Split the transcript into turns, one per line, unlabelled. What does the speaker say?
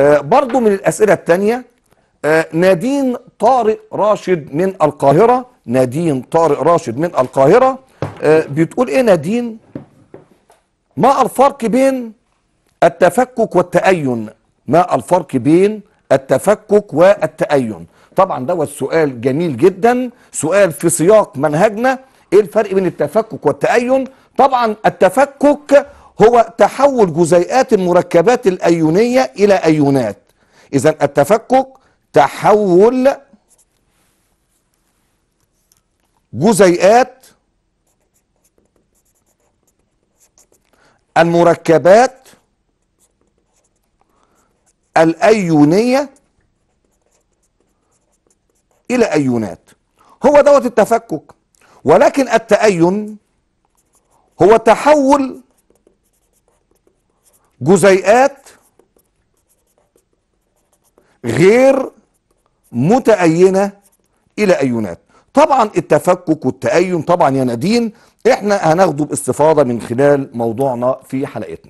آه، برضو من الأسئلة الثانيه آه، نادين طارق راشد من القاهرة نادين طارق راشد من القاهرة آه، بتقول ايه نادين ما الفرق بين التفكك والتأين ما الفرق بين التفكك والتأين طبعا ده سؤال جميل جدا سؤال في سياق منهجنا ايه الفرق بين التفكك والتأين طبعا التفكك هو تحول جزيئات المركبات الأيونية إلى أيونات إذا التفكك تحول جزيئات المركبات الأيونية إلى أيونات هو دوت التفكك ولكن التأين هو تحول جزيئات غير متأينة إلى أيونات طبعا التفكك والتأين طبعا يا نادين احنا هناخده باستفاضة من خلال موضوعنا في حلقتنا